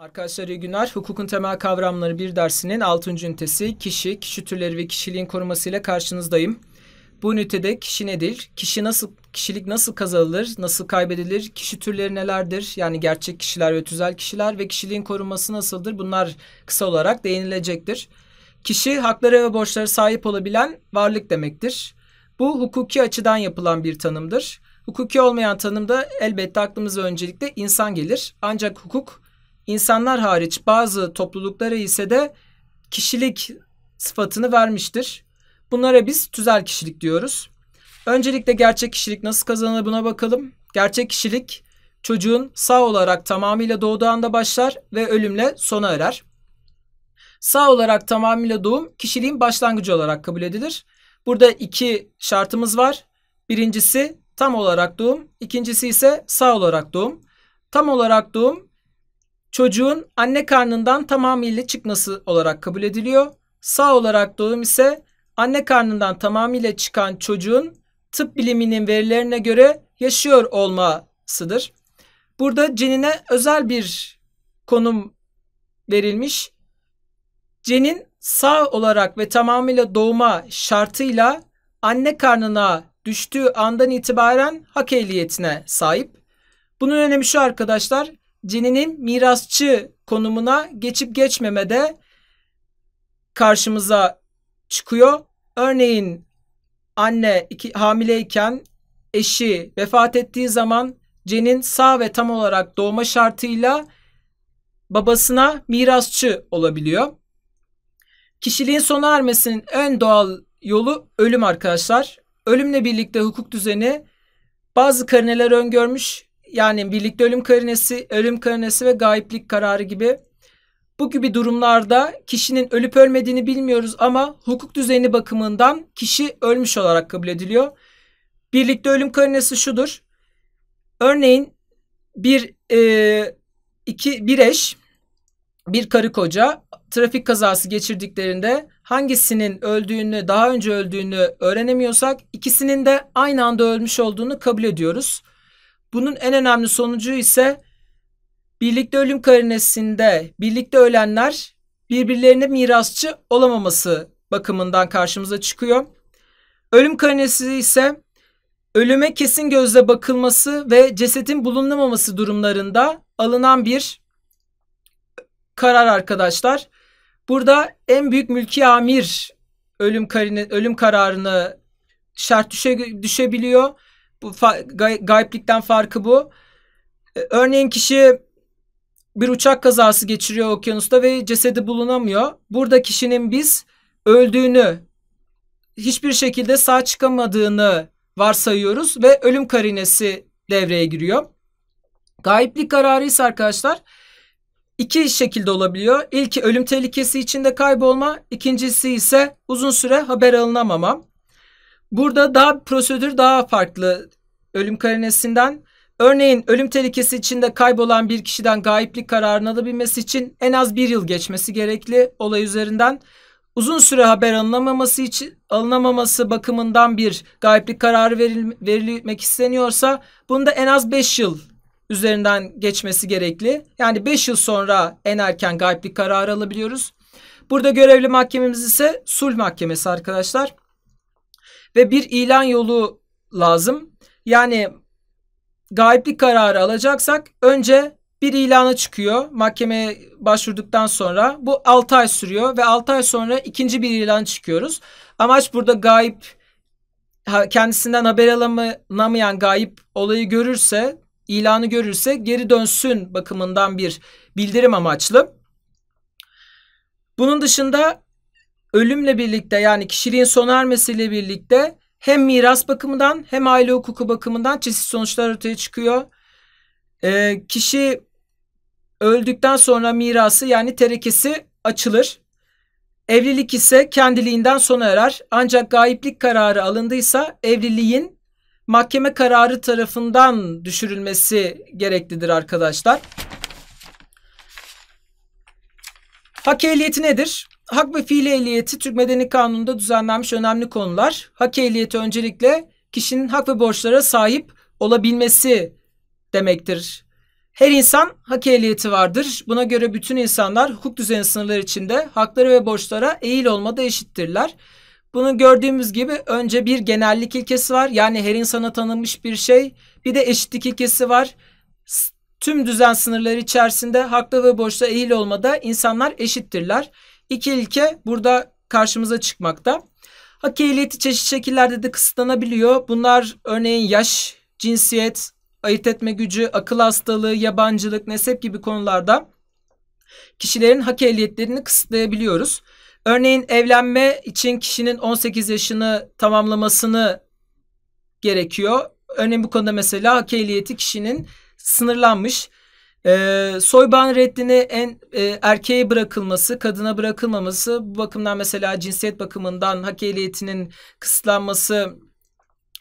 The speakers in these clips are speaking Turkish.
Arkadaşlar iyi günler. Hukukun temel kavramları bir dersinin 6. ünitesi kişi, kişi türleri ve kişiliğin koruması ile karşınızdayım. Bu ünitede kişi nedir? Kişi nasıl kişilik nasıl kazanılır? Nasıl kaybedilir? Kişi türleri nelerdir? Yani gerçek kişiler ve tüzel kişiler ve kişiliğin korunması nasıldır? Bunlar kısa olarak değinilecektir. Kişi haklara ve borçlara sahip olabilen varlık demektir. Bu hukuki açıdan yapılan bir tanımdır. Hukuki olmayan tanımda elbette aklımıza öncelikle insan gelir. Ancak hukuk insanlar hariç bazı topluluklara ise de kişilik sıfatını vermiştir. Bunlara biz tüzel kişilik diyoruz. Öncelikle gerçek kişilik nasıl kazanılır buna bakalım. Gerçek kişilik çocuğun sağ olarak tamamıyla doğduğu anda başlar ve ölümle sona erer. Sağ olarak tamamıyla doğum kişiliğin başlangıcı olarak kabul edilir. Burada iki şartımız var. Birincisi tam olarak doğum, ikincisi ise sağ olarak doğum. Tam olarak doğum çocuğun anne karnından tamamıyla çıkması olarak kabul ediliyor. Sağ olarak doğum ise anne karnından tamamıyla çıkan çocuğun tıp biliminin verilerine göre yaşıyor olmasıdır. Burada cenine özel bir konum verilmiş. Cenin sağ olarak ve tamamıyla doğma şartıyla anne karnına düştüğü andan itibaren hak ehliyetine sahip. Bunun önemi şu arkadaşlar cininin mirasçı konumuna geçip geçmemede karşımıza çıkıyor. Örneğin anne iki, hamileyken eşi vefat ettiği zaman cenin sağ ve tam olarak doğma şartıyla babasına mirasçı olabiliyor. Kişiliğin sona ermesinin en doğal yolu ölüm arkadaşlar. Ölümle birlikte hukuk düzeni bazı karineler öngörmüş yani birlikte ölüm karinesi, ölüm karinesi ve gayiplik kararı gibi bu gibi durumlarda kişinin ölüp ölmediğini bilmiyoruz ama hukuk düzeni bakımından kişi ölmüş olarak kabul ediliyor. Birlikte ölüm karinesi şudur. Örneğin bir e, iki bir eş bir karı koca trafik kazası geçirdiklerinde hangisinin öldüğünü daha önce öldüğünü öğrenemiyorsak ikisinin de aynı anda ölmüş olduğunu kabul ediyoruz. Bunun en önemli sonucu ise birlikte ölüm karinesinde birlikte ölenler birbirlerine mirasçı olamaması bakımından karşımıza çıkıyor. Ölüm karinesi ise ölüme kesin gözle bakılması ve cesetin bulunamaması durumlarında alınan bir karar arkadaşlar. Burada en büyük mülki amir ölüm karine, ölüm kararını şart düşe, düşebiliyor bu fa gay gayiplikten farkı bu. E, örneğin kişi bir uçak kazası geçiriyor okyanusta ve cesedi bulunamıyor. Burada kişinin biz öldüğünü, hiçbir şekilde sağ çıkamadığını varsayıyoruz ve ölüm karinesi devreye giriyor. Gayiplik kararı ise arkadaşlar iki şekilde olabiliyor. İlki ölüm tehlikesi içinde kaybolma, ikincisi ise uzun süre haber alınamama. Burada daha prosedür daha farklı ölüm karinesinden. Örneğin ölüm tehlikesi içinde kaybolan bir kişiden gayiplik kararını alabilmesi için en az bir yıl geçmesi gerekli olay üzerinden. Uzun süre haber alınamaması için alınamaması bakımından bir gayiplik kararı veril, verilmek isteniyorsa bunda en az 5 yıl üzerinden geçmesi gerekli. Yani 5 yıl sonra en erken gayiplik kararı alabiliyoruz. Burada görevli mahkememiz ise sulh mahkemesi arkadaşlar ve bir ilan yolu lazım. Yani gayiplik kararı alacaksak önce bir ilana çıkıyor. Mahkemeye başvurduktan sonra bu 6 ay sürüyor ve 6 ay sonra ikinci bir ilan çıkıyoruz. Amaç burada gayip kendisinden haber alamayan gayip olayı görürse, ilanı görürse geri dönsün bakımından bir bildirim amaçlı. Bunun dışında ölümle birlikte yani kişiliğin sona ermesiyle birlikte hem miras bakımından hem aile hukuku bakımından çeşitli sonuçlar ortaya çıkıyor. E, kişi öldükten sonra mirası yani terekesi açılır. Evlilik ise kendiliğinden sona erer. Ancak gayiplik kararı alındıysa evliliğin mahkeme kararı tarafından düşürülmesi gereklidir arkadaşlar. Hak ehliyeti nedir? hak ve fiil ehliyeti Türk Medeni Kanunu'nda düzenlenmiş önemli konular. Hak ehliyeti öncelikle kişinin hak ve borçlara sahip olabilmesi demektir. Her insan hak ehliyeti vardır. Buna göre bütün insanlar hukuk düzeni sınırları içinde hakları ve borçlara eğil olmada eşittirler. Bunu gördüğümüz gibi önce bir genellik ilkesi var. Yani her insana tanınmış bir şey. Bir de eşitlik ilkesi var. Tüm düzen sınırları içerisinde haklı ve borçlu eğil olmada insanlar eşittirler. İki ilke burada karşımıza çıkmakta. Hak ehliyeti çeşitli şekillerde de kısıtlanabiliyor. Bunlar örneğin yaş, cinsiyet, ayırt etme gücü, akıl hastalığı, yabancılık, nesep gibi konularda kişilerin hak ehliyetlerini kısıtlayabiliyoruz. Örneğin evlenme için kişinin 18 yaşını tamamlamasını gerekiyor. Örneğin bu konuda mesela hak ehliyeti kişinin sınırlanmış. E, soyban reddini en e, erkeğe bırakılması, kadına bırakılmaması bu bakımdan mesela cinsiyet bakımından hak ehliyetinin kısıtlanması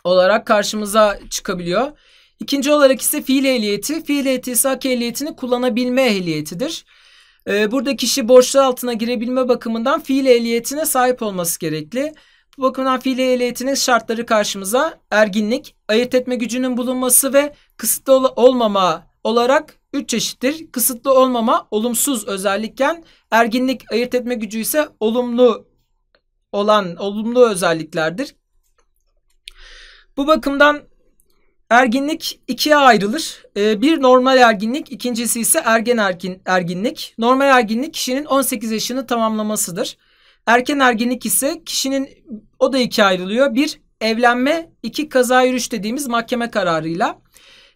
olarak karşımıza çıkabiliyor. İkinci olarak ise fiil ehliyeti. Fiil ehliyeti ise hak ehliyetini kullanabilme ehliyetidir. E, burada kişi borçlu altına girebilme bakımından fiil ehliyetine sahip olması gerekli. Bu bakımdan fiil ehliyetinin şartları karşımıza erginlik, ayırt etme gücünün bulunması ve kısıtlı ol- olmama olarak 3 çeşittir. Kısıtlı olmama olumsuz özellikken erginlik ayırt etme gücü ise olumlu olan olumlu özelliklerdir. Bu bakımdan erginlik ikiye ayrılır. Ee, bir normal erginlik, ikincisi ise ergen ergin, erginlik. Normal erginlik kişinin 18 yaşını tamamlamasıdır. Erken erginlik ise kişinin o da ikiye ayrılıyor. Bir evlenme, iki kaza yürüyüş dediğimiz mahkeme kararıyla.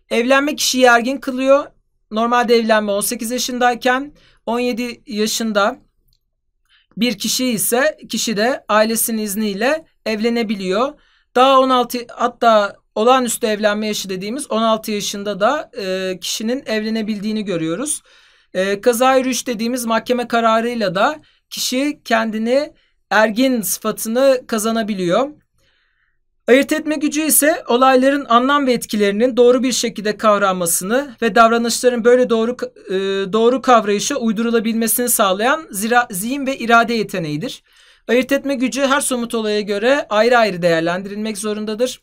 Evlenme kişiyi ergin kılıyor normalde evlenme 18 yaşındayken 17 yaşında bir kişi ise kişi de ailesinin izniyle evlenebiliyor. Daha 16 hatta olağanüstü evlenme yaşı dediğimiz 16 yaşında da e, kişinin evlenebildiğini görüyoruz. E, kazayı rüş dediğimiz mahkeme kararıyla da kişi kendini ergin sıfatını kazanabiliyor. Ayırt etme gücü ise olayların anlam ve etkilerinin doğru bir şekilde kavranmasını ve davranışların böyle doğru e, doğru kavrayışa uydurulabilmesini sağlayan zira, zihin ve irade yeteneğidir. Ayırt etme gücü her somut olaya göre ayrı ayrı değerlendirilmek zorundadır.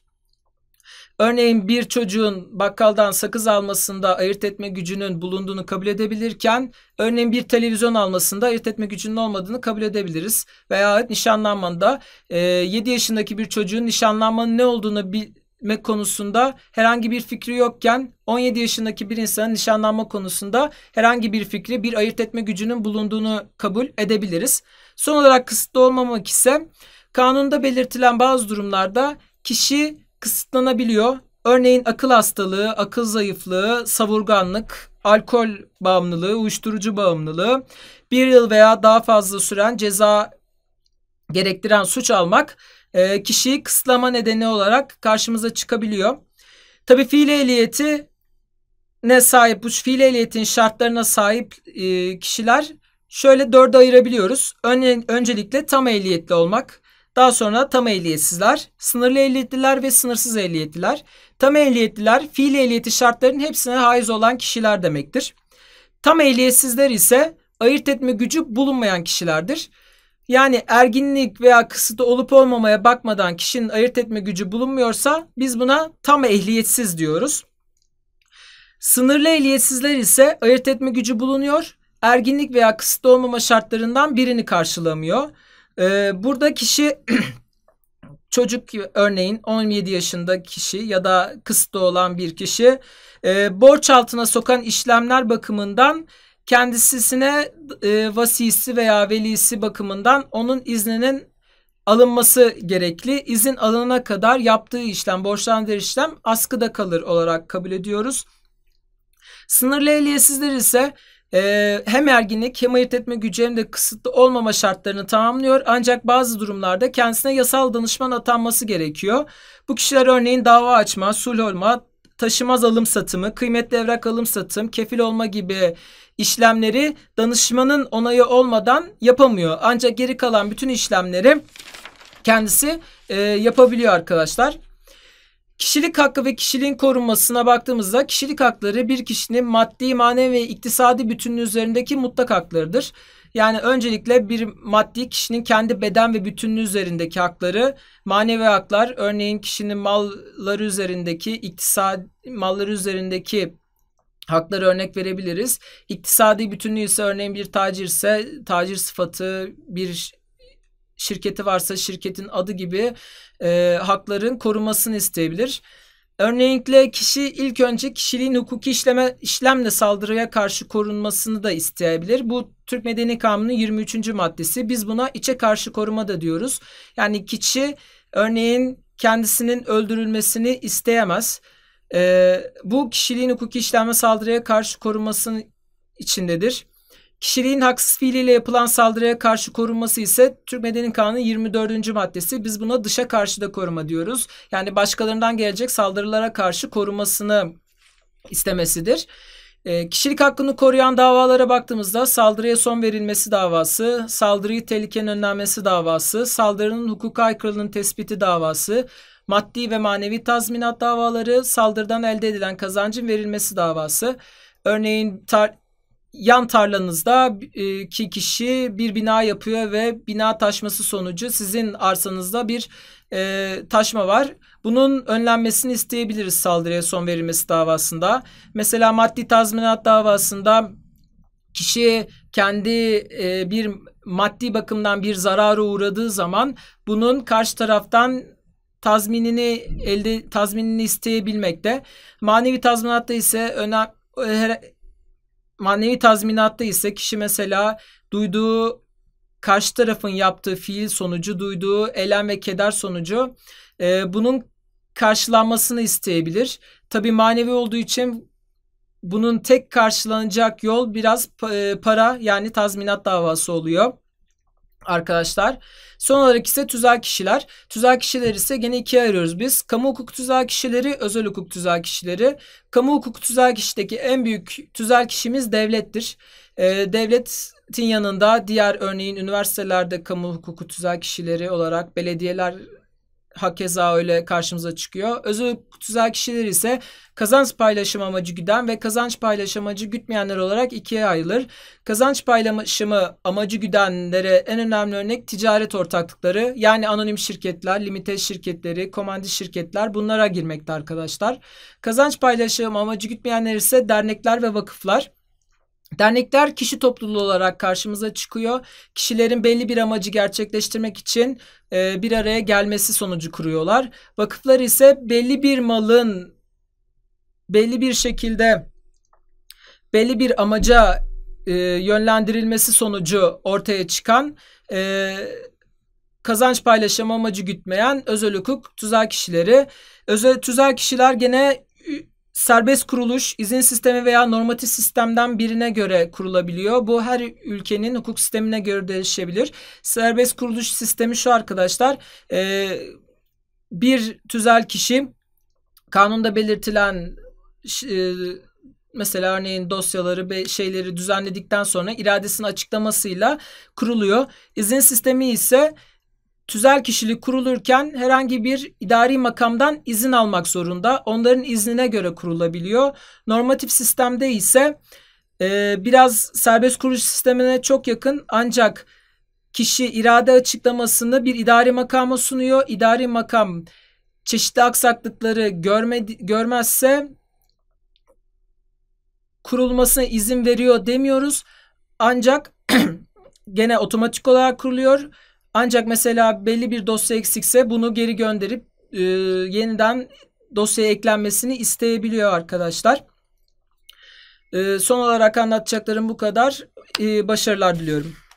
Örneğin bir çocuğun bakkaldan sakız almasında ayırt etme gücünün bulunduğunu kabul edebilirken örneğin bir televizyon almasında ayırt etme gücünün olmadığını kabul edebiliriz. Veya nişanlanmada e, 7 yaşındaki bir çocuğun nişanlanmanın ne olduğunu bilmek konusunda herhangi bir fikri yokken 17 yaşındaki bir insanın nişanlanma konusunda herhangi bir fikri bir ayırt etme gücünün bulunduğunu kabul edebiliriz. Son olarak kısıtlı olmamak ise kanunda belirtilen bazı durumlarda kişi kısıtlanabiliyor. Örneğin akıl hastalığı, akıl zayıflığı, savurganlık, alkol bağımlılığı, uyuşturucu bağımlılığı, bir yıl veya daha fazla süren ceza gerektiren suç almak e, kişiyi kısıtlama nedeni olarak karşımıza çıkabiliyor. Tabii fiil ehliyeti ne sahip bu fiil ehliyetin şartlarına sahip e, kişiler şöyle dörde ayırabiliyoruz. Ön, öncelikle tam ehliyetli olmak. Daha sonra tam ehliyetsizler, sınırlı ehliyetliler ve sınırsız ehliyetliler. Tam ehliyetliler fiil ehliyeti şartlarının hepsine haiz olan kişiler demektir. Tam ehliyetsizler ise ayırt etme gücü bulunmayan kişilerdir. Yani erginlik veya kısıtı olup olmamaya bakmadan kişinin ayırt etme gücü bulunmuyorsa biz buna tam ehliyetsiz diyoruz. Sınırlı ehliyetsizler ise ayırt etme gücü bulunuyor. Erginlik veya kısıtlı olmama şartlarından birini karşılamıyor. Ee, burada kişi çocuk örneğin 17 yaşında kişi ya da kısıtlı olan bir kişi e, borç altına sokan işlemler bakımından kendisine e, vasisi veya velisi bakımından onun izninin alınması gerekli. İzin alınana kadar yaptığı işlem, borçlandır işlem askıda kalır olarak kabul ediyoruz. Sınırlı ehliyetsizler ise e, hem erginlik hem ayırt etme gücü hem de kısıtlı olmama şartlarını tamamlıyor. Ancak bazı durumlarda kendisine yasal danışman atanması gerekiyor. Bu kişiler örneğin dava açma, sulh olma, taşımaz alım satımı, kıymetli evrak alım satım, kefil olma gibi işlemleri danışmanın onayı olmadan yapamıyor. Ancak geri kalan bütün işlemleri kendisi e, yapabiliyor arkadaşlar. Kişilik hakkı ve kişiliğin korunmasına baktığımızda kişilik hakları bir kişinin maddi, manevi ve iktisadi bütünlüğü üzerindeki mutlak haklarıdır. Yani öncelikle bir maddi kişinin kendi beden ve bütünlüğü üzerindeki hakları, manevi haklar örneğin kişinin malları üzerindeki iktisadi malları üzerindeki hakları örnek verebiliriz. İktisadi bütünlüğü ise örneğin bir tacirse tacir sıfatı bir şirketi varsa şirketin adı gibi e, hakların korunmasını isteyebilir. Örneğinle kişi ilk önce kişiliğin hukuki işleme, işlemle saldırıya karşı korunmasını da isteyebilir. Bu Türk Medeni Kanunu'nun 23. maddesi. Biz buna içe karşı koruma da diyoruz. Yani kişi örneğin kendisinin öldürülmesini isteyemez. Ee, bu kişiliğin hukuki işleme saldırıya karşı korunmasının içindedir. Kişiliğin haksız fiiliyle yapılan saldırıya karşı korunması ise Türk Medeni Kanunu'nun 24. maddesi. Biz buna dışa karşı da koruma diyoruz. Yani başkalarından gelecek saldırılara karşı korumasını istemesidir. E, kişilik hakkını koruyan davalara baktığımızda saldırıya son verilmesi davası, saldırıyı tehlikenin önlenmesi davası, saldırının hukuka aykırılığının tespiti davası, maddi ve manevi tazminat davaları, saldırıdan elde edilen kazancın verilmesi davası. Örneğin tar- yan tarlanızda e, iki kişi bir bina yapıyor ve bina taşması sonucu sizin arsanızda bir e, taşma var. Bunun önlenmesini isteyebiliriz saldırıya son verilmesi davasında. Mesela maddi tazminat davasında kişi kendi e, bir maddi bakımdan bir zarara uğradığı zaman bunun karşı taraftan tazminini elde tazminini isteyebilmekte. Manevi tazminatta ise önem manevi tazminatta ise kişi mesela duyduğu karşı tarafın yaptığı fiil sonucu duyduğu elem ve keder sonucu e, bunun karşılanmasını isteyebilir. Tabii manevi olduğu için bunun tek karşılanacak yol biraz e, para yani tazminat davası oluyor arkadaşlar. Son olarak ise tüzel kişiler. Tüzel kişiler ise gene ikiye ayırıyoruz biz. Kamu hukuk tüzel kişileri, özel hukuk tüzel kişileri. Kamu hukuk tüzel kişideki en büyük tüzel kişimiz devlettir. Ee, devletin yanında diğer örneğin üniversitelerde kamu hukuku tüzel kişileri olarak belediyeler hakeza öyle karşımıza çıkıyor. Özel tüzel kişiler ise kazanç paylaşım amacı güden ve kazanç paylaşım amacı gütmeyenler olarak ikiye ayrılır. Kazanç paylaşımı amacı güdenlere en önemli örnek ticaret ortaklıkları yani anonim şirketler, limite şirketleri, komandi şirketler bunlara girmekte arkadaşlar. Kazanç paylaşım amacı gütmeyenler ise dernekler ve vakıflar. Dernekler kişi topluluğu olarak karşımıza çıkıyor. Kişilerin belli bir amacı gerçekleştirmek için e, bir araya gelmesi sonucu kuruyorlar. Vakıflar ise belli bir malın belli bir şekilde belli bir amaca e, yönlendirilmesi sonucu ortaya çıkan e, kazanç paylaşım amacı gütmeyen özel hukuk tüzel kişileri. Özel tüzel kişiler gene Serbest kuruluş izin sistemi veya normatif sistemden birine göre kurulabiliyor. Bu her ülkenin hukuk sistemine göre değişebilir. Serbest kuruluş sistemi şu arkadaşlar. E, bir tüzel kişi kanunda belirtilen e, mesela örneğin dosyaları ve şeyleri düzenledikten sonra iradesini açıklamasıyla kuruluyor. İzin sistemi ise tüzel kişilik kurulurken herhangi bir idari makamdan izin almak zorunda. Onların iznine göre kurulabiliyor. Normatif sistemde ise e, biraz serbest kuruluş sistemine çok yakın ancak kişi irade açıklamasını bir idari makama sunuyor. İdari makam çeşitli aksaklıkları görme, görmezse kurulmasına izin veriyor demiyoruz. Ancak gene otomatik olarak kuruluyor ancak mesela belli bir dosya eksikse bunu geri gönderip e, yeniden dosyaya eklenmesini isteyebiliyor arkadaşlar. E, son olarak anlatacaklarım bu kadar. E, başarılar diliyorum.